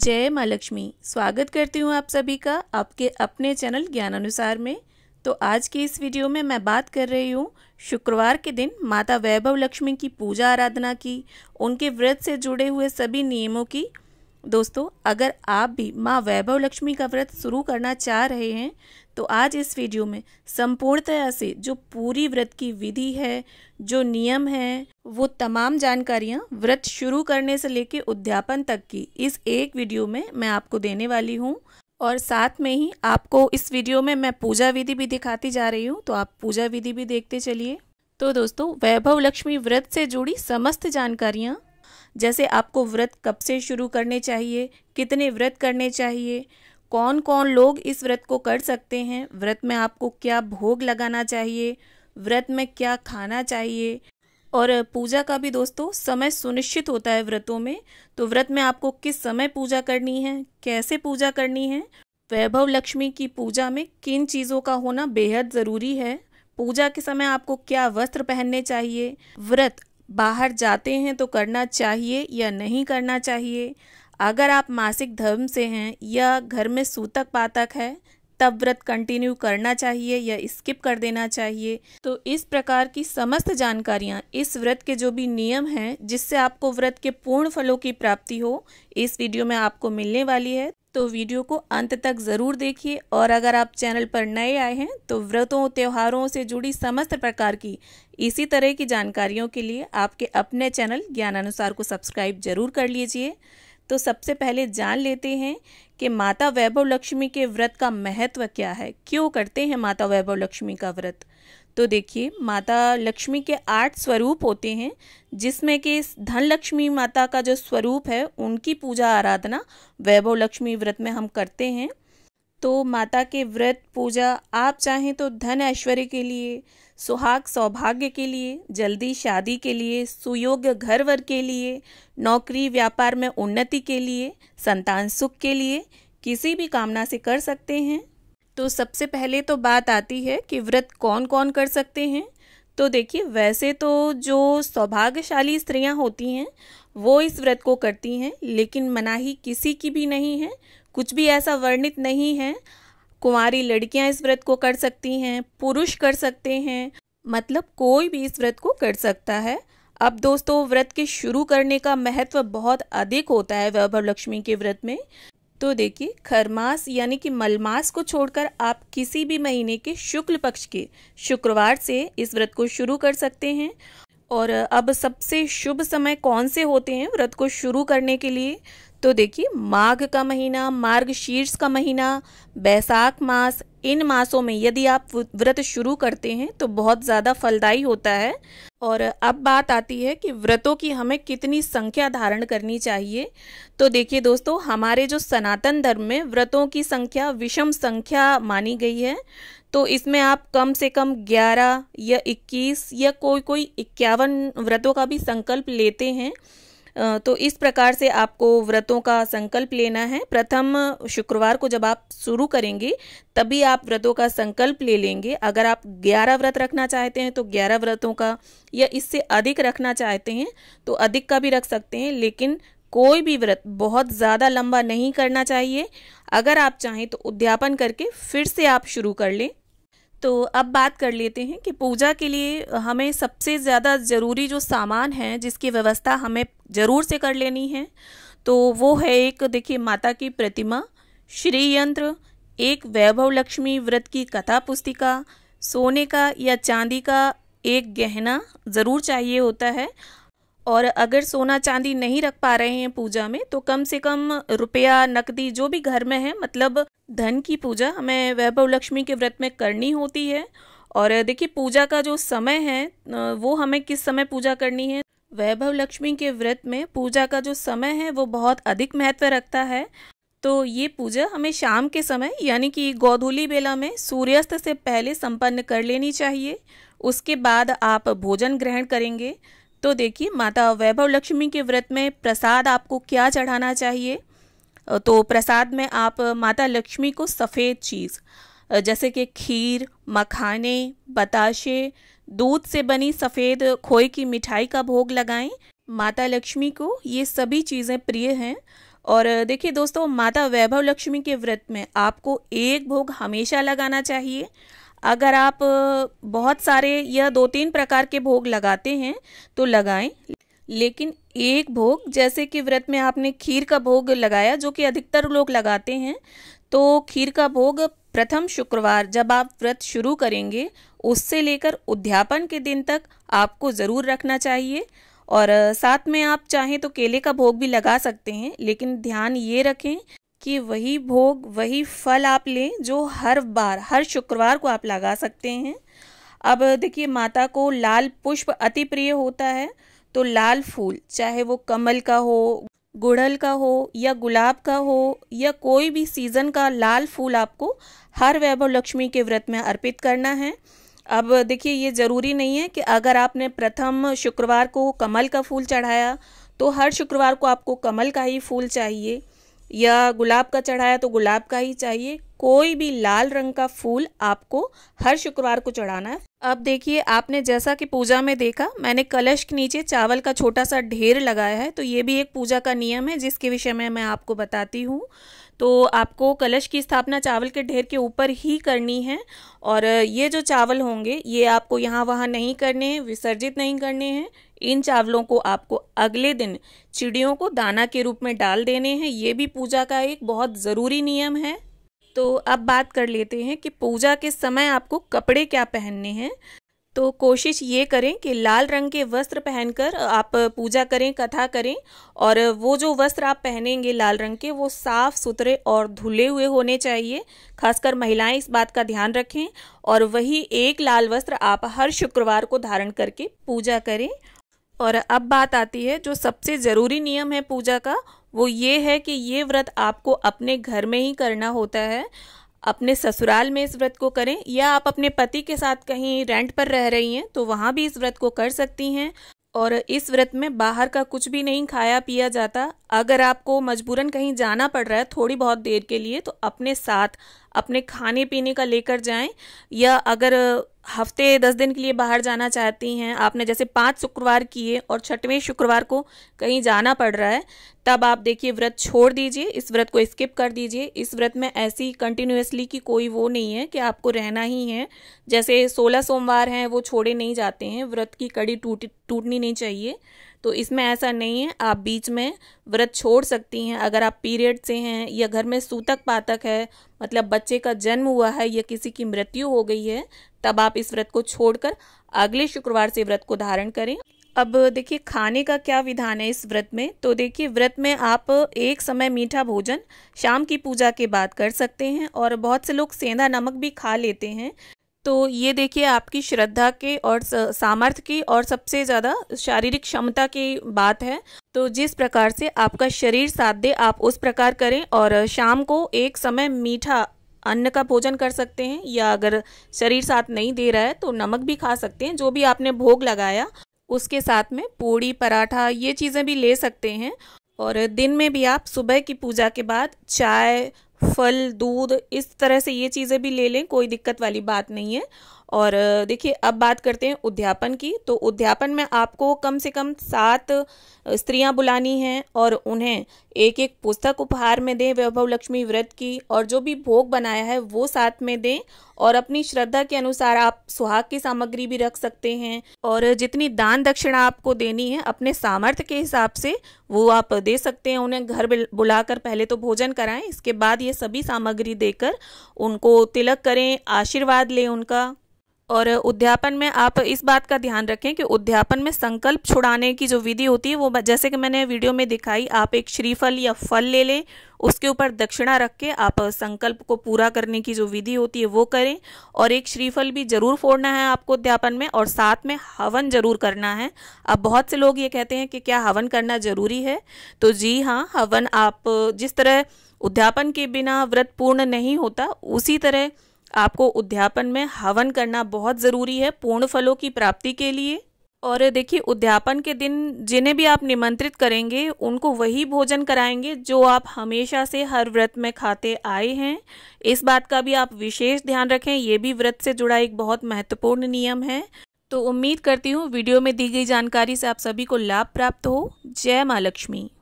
जय माँ लक्ष्मी स्वागत करती हूँ आप सभी का आपके अपने चैनल ज्ञान अनुसार में तो आज की इस वीडियो में मैं बात कर रही हूँ शुक्रवार के दिन माता वैभव लक्ष्मी की पूजा आराधना की उनके व्रत से जुड़े हुए सभी नियमों की दोस्तों अगर आप भी माँ वैभव लक्ष्मी का व्रत शुरू करना चाह रहे हैं तो आज इस वीडियो में संपूर्णतया से जो पूरी व्रत की विधि है जो नियम है वो तमाम जानकारियाँ व्रत शुरू करने से लेके उद्यापन तक की इस एक वीडियो में मैं आपको देने वाली हूँ और साथ में ही आपको इस वीडियो में मैं पूजा विधि भी दिखाती जा रही हूँ तो आप पूजा विधि भी देखते चलिए तो दोस्तों वैभव लक्ष्मी व्रत से जुड़ी समस्त जानकारियाँ जैसे आपको व्रत कब से शुरू करने चाहिए कितने व्रत करने चाहिए कौन कौन लोग इस व्रत को कर सकते हैं व्रत में आपको क्या भोग लगाना चाहिए व्रत में क्या खाना चाहिए और पूजा का भी दोस्तों समय सुनिश्चित होता है व्रतों में तो व्रत में आपको किस समय पूजा करनी है कैसे पूजा करनी है वैभव लक्ष्मी की पूजा में किन चीज़ों का होना बेहद ज़रूरी है पूजा के समय आपको क्या वस्त्र पहनने चाहिए व्रत बाहर जाते हैं तो करना चाहिए या नहीं करना चाहिए अगर आप मासिक धर्म से हैं या घर में सूतक पातक है तब व्रत कंटिन्यू करना चाहिए या स्किप कर देना चाहिए तो इस प्रकार की समस्त जानकारियाँ इस व्रत के जो भी नियम हैं जिससे आपको व्रत के पूर्ण फलों की प्राप्ति हो इस वीडियो में आपको मिलने वाली है तो वीडियो को अंत तक ज़रूर देखिए और अगर आप चैनल पर नए आए हैं तो व्रतों त्योहारों से जुड़ी समस्त प्रकार की इसी तरह की जानकारियों के लिए आपके अपने चैनल ज्ञान अनुसार को सब्सक्राइब जरूर कर लीजिए तो सबसे पहले जान लेते हैं कि माता वैभव लक्ष्मी के व्रत का महत्व क्या है क्यों करते हैं माता वैभव लक्ष्मी का व्रत तो देखिए माता लक्ष्मी के आठ स्वरूप होते हैं जिसमें कि धन लक्ष्मी माता का जो स्वरूप है उनकी पूजा आराधना वैभव लक्ष्मी व्रत में हम करते हैं तो माता के व्रत पूजा आप चाहें तो धन ऐश्वर्य के लिए सुहाग सौभाग्य के लिए जल्दी शादी के लिए सुयोग्य घर वर के लिए नौकरी व्यापार में उन्नति के लिए संतान सुख के लिए किसी भी कामना से कर सकते हैं तो सबसे पहले तो बात आती है कि व्रत कौन कौन कर सकते हैं तो देखिए वैसे तो जो सौभाग्यशाली स्त्रियां होती हैं वो इस व्रत को करती हैं लेकिन मनाही किसी की भी नहीं है कुछ भी ऐसा वर्णित नहीं है कुंवारी लड़कियां इस व्रत को कर सकती हैं पुरुष कर सकते हैं मतलब कोई भी इस व्रत को कर सकता है अब दोस्तों व्रत के शुरू करने का महत्व बहुत अधिक होता है वैभव लक्ष्मी के व्रत में तो देखिए खरमास यानी कि मलमास को छोड़कर आप किसी भी महीने के शुक्ल पक्ष के शुक्रवार से इस व्रत को शुरू कर सकते हैं और अब सबसे शुभ समय कौन से होते हैं व्रत को शुरू करने के लिए तो देखिए माघ का महीना मार्ग शीर्ष का महीना बैसाख मास इन मासों में यदि आप व्रत शुरू करते हैं तो बहुत ज़्यादा फलदायी होता है और अब बात आती है कि व्रतों की हमें कितनी संख्या धारण करनी चाहिए तो देखिए दोस्तों हमारे जो सनातन धर्म में व्रतों की संख्या विषम संख्या मानी गई है तो इसमें आप कम से कम 11 या 21 या कोई कोई इक्यावन व्रतों का भी संकल्प लेते हैं तो इस प्रकार से आपको व्रतों का संकल्प लेना है प्रथम शुक्रवार को जब आप शुरू करेंगे तभी आप व्रतों का संकल्प ले लेंगे अगर आप 11 व्रत रखना चाहते हैं तो 11 व्रतों का या इससे अधिक रखना चाहते हैं तो अधिक का भी रख सकते हैं लेकिन कोई भी व्रत बहुत ज़्यादा लंबा नहीं करना चाहिए अगर आप चाहें तो उद्यापन करके फिर से आप शुरू कर लें तो अब बात कर लेते हैं कि पूजा के लिए हमें सबसे ज़्यादा ज़रूरी जो सामान है जिसकी व्यवस्था हमें ज़रूर से कर लेनी है तो वो है एक देखिए माता की प्रतिमा श्री यंत्र एक वैभव लक्ष्मी व्रत की कथा पुस्तिका सोने का या चांदी का एक गहना ज़रूर चाहिए होता है और अगर सोना चांदी नहीं रख पा रहे हैं पूजा में तो कम से कम रुपया नकदी जो भी घर में है मतलब धन की पूजा हमें वैभव लक्ष्मी के व्रत में करनी होती है और देखिए पूजा का जो समय है वो हमें किस समय पूजा करनी है वैभव लक्ष्मी के व्रत में पूजा का जो समय है वो बहुत अधिक महत्व रखता है तो ये पूजा हमें शाम के समय यानी कि गोधूली बेला में सूर्यास्त से पहले संपन्न कर लेनी चाहिए उसके बाद आप भोजन ग्रहण करेंगे तो देखिए माता वैभव लक्ष्मी के व्रत में प्रसाद आपको क्या चढ़ाना चाहिए तो प्रसाद में आप माता लक्ष्मी को सफ़ेद चीज़ जैसे कि खीर मखाने बताशे दूध से बनी सफ़ेद खोए की मिठाई का भोग लगाएं माता लक्ष्मी को ये सभी चीज़ें प्रिय हैं और देखिए दोस्तों माता वैभव लक्ष्मी के व्रत में आपको एक भोग हमेशा लगाना चाहिए अगर आप बहुत सारे या दो तीन प्रकार के भोग लगाते हैं तो लगाएं लेकिन एक भोग जैसे कि व्रत में आपने खीर का भोग लगाया जो कि अधिकतर लोग लगाते हैं तो खीर का भोग प्रथम शुक्रवार जब आप व्रत शुरू करेंगे उससे लेकर उद्यापन के दिन तक आपको ज़रूर रखना चाहिए और साथ में आप चाहें तो केले का भोग भी लगा सकते हैं लेकिन ध्यान ये रखें कि वही भोग वही फल आप लें जो हर बार हर शुक्रवार को आप लगा सकते हैं अब देखिए माता को लाल पुष्प अति प्रिय होता है तो लाल फूल चाहे वो कमल का हो गुड़हल का हो या गुलाब का हो या कोई भी सीज़न का लाल फूल आपको हर वैभव लक्ष्मी के व्रत में अर्पित करना है अब देखिए ये ज़रूरी नहीं है कि अगर आपने प्रथम शुक्रवार को कमल का फूल चढ़ाया तो हर शुक्रवार को आपको कमल का ही फूल चाहिए या गुलाब का चढ़ाया तो गुलाब का ही चाहिए कोई भी लाल रंग का फूल आपको हर शुक्रवार को चढ़ाना है अब देखिए आपने जैसा कि पूजा में देखा मैंने कलश के नीचे चावल का छोटा सा ढेर लगाया है तो ये भी एक पूजा का नियम है जिसके विषय में मैं आपको बताती हूँ तो आपको कलश की स्थापना चावल के ढेर के ऊपर ही करनी है और ये जो चावल होंगे ये आपको यहाँ वहाँ नहीं करने हैं विसर्जित नहीं करने हैं इन चावलों को आपको अगले दिन चिड़ियों को दाना के रूप में डाल देने हैं ये भी पूजा का एक बहुत ज़रूरी नियम है तो अब बात कर लेते हैं कि पूजा के समय आपको कपड़े क्या पहनने हैं तो कोशिश ये करें कि लाल रंग के वस्त्र पहनकर आप पूजा करें कथा करें और वो जो वस्त्र आप पहनेंगे लाल रंग के वो साफ सुथरे और धुले हुए होने चाहिए खासकर महिलाएं इस बात का ध्यान रखें और वही एक लाल वस्त्र आप हर शुक्रवार को धारण करके पूजा करें और अब बात आती है जो सबसे ज़रूरी नियम है पूजा का वो ये है कि ये व्रत आपको अपने घर में ही करना होता है अपने ससुराल में इस व्रत को करें या आप अपने पति के साथ कहीं रेंट पर रह रही हैं तो वहाँ भी इस व्रत को कर सकती हैं और इस व्रत में बाहर का कुछ भी नहीं खाया पिया जाता अगर आपको मजबूरन कहीं जाना पड़ रहा है थोड़ी बहुत देर के लिए तो अपने साथ अपने खाने पीने का लेकर जाएं या अगर हफ्ते दस दिन के लिए बाहर जाना चाहती हैं आपने जैसे पांच शुक्रवार किए और छठवें शुक्रवार को कहीं जाना पड़ रहा है तब आप देखिए व्रत छोड़ दीजिए इस व्रत को स्किप कर दीजिए इस व्रत में ऐसी कंटिन्यूसली की कोई वो नहीं है कि आपको रहना ही है जैसे सोलह सोमवार हैं वो छोड़े नहीं जाते हैं व्रत की कड़ी टूट टूटनी नहीं चाहिए तो इसमें ऐसा नहीं है आप बीच में व्रत छोड़ सकती हैं अगर आप पीरियड से हैं या घर में सूतक पातक है मतलब बच्चे का जन्म हुआ है या किसी की मृत्यु हो गई है तब आप इस व्रत को छोड़कर अगले शुक्रवार से व्रत को धारण करें अब देखिए खाने का क्या विधान है इस व्रत में तो देखिए व्रत में आप एक समय मीठा भोजन शाम की पूजा के बाद कर सकते हैं और बहुत से लोग सेंधा नमक भी खा लेते हैं तो ये देखिए आपकी श्रद्धा के और सामर्थ्य की और सबसे ज़्यादा शारीरिक क्षमता की बात है तो जिस प्रकार से आपका शरीर साथ दे आप उस प्रकार करें और शाम को एक समय मीठा अन्न का भोजन कर सकते हैं या अगर शरीर साथ नहीं दे रहा है तो नमक भी खा सकते हैं जो भी आपने भोग लगाया उसके साथ में पूड़ी पराठा ये चीज़ें भी ले सकते हैं और दिन में भी आप सुबह की पूजा के बाद चाय फल दूध इस तरह से ये चीज़ें भी ले लें कोई दिक्कत वाली बात नहीं है और देखिए अब बात करते हैं उद्यापन की तो उद्यापन में आपको कम से कम सात स्त्रियां बुलानी हैं और उन्हें एक एक पुस्तक उपहार में दें वैभव लक्ष्मी व्रत की और जो भी भोग बनाया है वो साथ में दें और अपनी श्रद्धा के अनुसार आप सुहाग की सामग्री भी रख सकते हैं और जितनी दान दक्षिणा आपको देनी है अपने सामर्थ्य के हिसाब से वो आप दे सकते हैं उन्हें घर बुलाकर पहले तो भोजन कराएं इसके बाद ये सभी सामग्री देकर उनको तिलक करें आशीर्वाद लें उनका और उद्यापन में आप इस बात का ध्यान रखें कि उद्यापन में संकल्प छुड़ाने की जो विधि होती है वो जैसे कि मैंने वीडियो में दिखाई आप एक श्रीफल या फल ले लें उसके ऊपर दक्षिणा रख के आप संकल्प को पूरा करने की जो विधि होती है वो करें और एक श्रीफल भी जरूर फोड़ना है आपको अध्यापन में और साथ में हवन जरूर करना है अब बहुत से लोग ये कहते हैं कि क्या हवन करना जरूरी है तो जी हाँ हवन आप जिस तरह उद्यापन के बिना व्रत पूर्ण नहीं होता उसी तरह आपको उद्यापन में हवन करना बहुत ज़रूरी है पूर्ण फलों की प्राप्ति के लिए और देखिए उद्यापन के दिन जिन्हें भी आप निमंत्रित करेंगे उनको वही भोजन कराएंगे जो आप हमेशा से हर व्रत में खाते आए हैं इस बात का भी आप विशेष ध्यान रखें ये भी व्रत से जुड़ा एक बहुत महत्वपूर्ण नियम है तो उम्मीद करती हूँ वीडियो में दी गई जानकारी से आप सभी को लाभ प्राप्त हो जय माँ लक्ष्मी